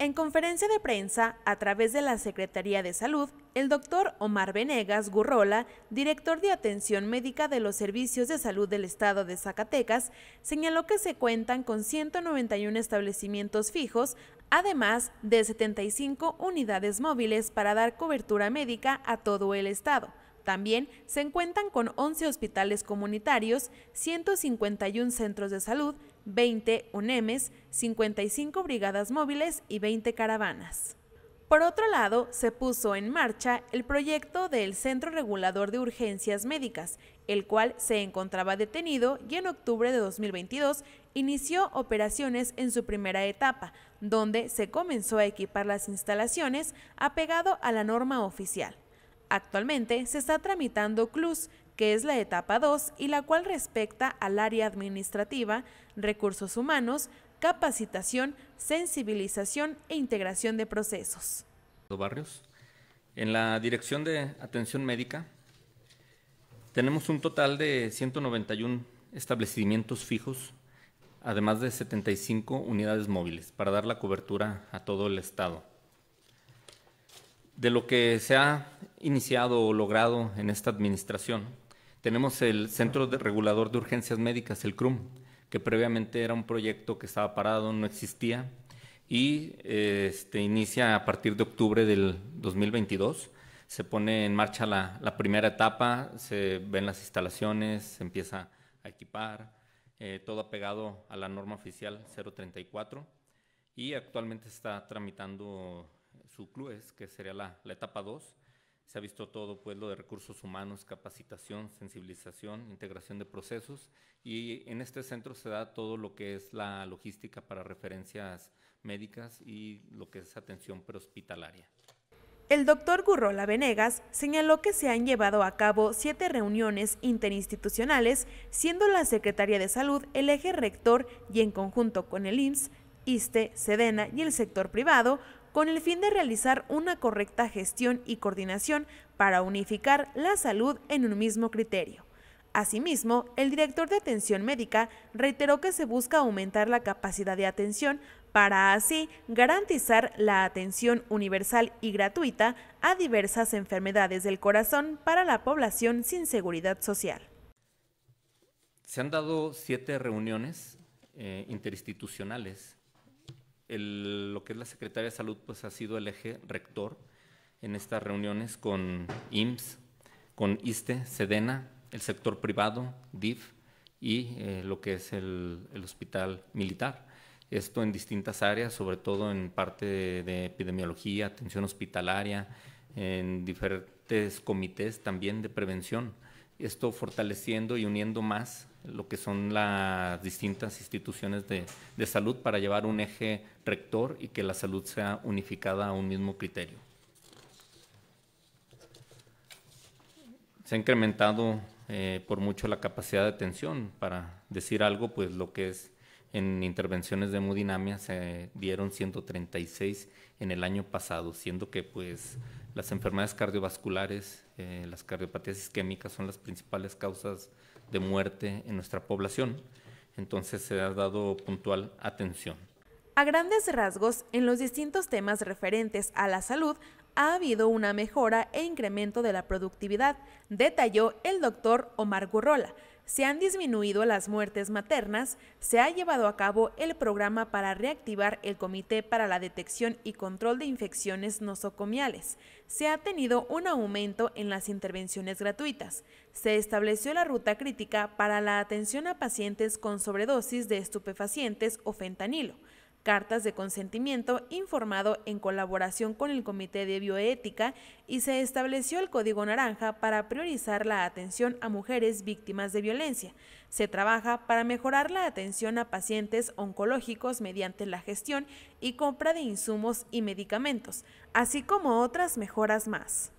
En conferencia de prensa, a través de la Secretaría de Salud, el doctor Omar Venegas Gurrola, director de atención médica de los servicios de salud del estado de Zacatecas, señaló que se cuentan con 191 establecimientos fijos, además de 75 unidades móviles para dar cobertura médica a todo el estado. También se encuentran con 11 hospitales comunitarios, 151 centros de salud, 20 UNEMES, 55 brigadas móviles y 20 caravanas. Por otro lado, se puso en marcha el proyecto del Centro Regulador de Urgencias Médicas, el cual se encontraba detenido y en octubre de 2022 inició operaciones en su primera etapa, donde se comenzó a equipar las instalaciones apegado a la norma oficial. Actualmente se está tramitando CLUS, que es la etapa 2 y la cual respecta al área administrativa, recursos humanos, capacitación, sensibilización e integración de procesos. Barrios. En la dirección de atención médica tenemos un total de 191 establecimientos fijos, además de 75 unidades móviles para dar la cobertura a todo el estado. De lo que se ha iniciado o logrado en esta administración. Tenemos el Centro Regulador de Urgencias Médicas, el CRUM, que previamente era un proyecto que estaba parado, no existía, y este, inicia a partir de octubre del 2022. Se pone en marcha la, primera etapa, se ven las instalaciones, se empieza a equipar, eh, todo apegado a la norma oficial 034, y actualmente está tramitando su CLUES, que sería la, la etapa 2, se ha visto todo pues lo de recursos humanos, capacitación, sensibilización, integración de procesos y en este centro se da todo lo que es la logística para referencias médicas y lo que es atención prehospitalaria. El doctor Gurrola Venegas señaló que se han llevado a cabo siete reuniones interinstitucionales, siendo la Secretaría de Salud el eje rector y en conjunto con el IMSS, ISTE, SEDENA y el sector privado con el fin de realizar una correcta gestión y coordinación para unificar la salud en un mismo criterio. Asimismo, el director de atención médica reiteró que se busca aumentar la capacidad de atención para así garantizar la atención universal y gratuita a diversas enfermedades del corazón para la población sin seguridad social. Se han dado siete reuniones eh, interinstitucionales lo que es la Secretaría de Salud pues, ha sido el eje rector en estas reuniones con IMSS, con ISTE, SEDENA, el sector privado, DIF y eh, lo que es el, hospital militar. Esto en distintas áreas, sobre todo en parte de epidemiología, atención hospitalaria, en diferentes comités también de prevención esto fortaleciendo y uniendo más lo que son las distintas instituciones de, salud para llevar un eje rector y que la salud sea unificada a un mismo criterio. Se ha incrementado eh, por mucho la capacidad de atención. Para decir algo, pues lo que es en intervenciones de hemodinamia se dieron 136 en el año pasado, siendo que pues las enfermedades cardiovasculares, eh, las cardiopatías isquémicas son las principales causas de muerte en nuestra población. Entonces se ha dado puntual atención. A grandes rasgos, en los distintos temas referentes a la salud ha habido una mejora e incremento de la productividad, detalló el doctor Omar Gurrola. Se han disminuido las muertes maternas, se ha llevado a cabo el programa para reactivar el Comité para la Detección y Control de Infecciones Nosocomiales, se ha tenido un aumento en las intervenciones gratuitas, se estableció la ruta crítica para la atención a pacientes con sobredosis de estupefacientes o fentanilo, cartas de consentimiento informado en colaboración con el Comité de Bioética y se estableció el Código Naranja para priorizar la atención a mujeres víctimas de violencia. Se trabaja para mejorar la atención a pacientes oncológicos mediante la gestión y compra de insumos y medicamentos, así como otras mejoras más.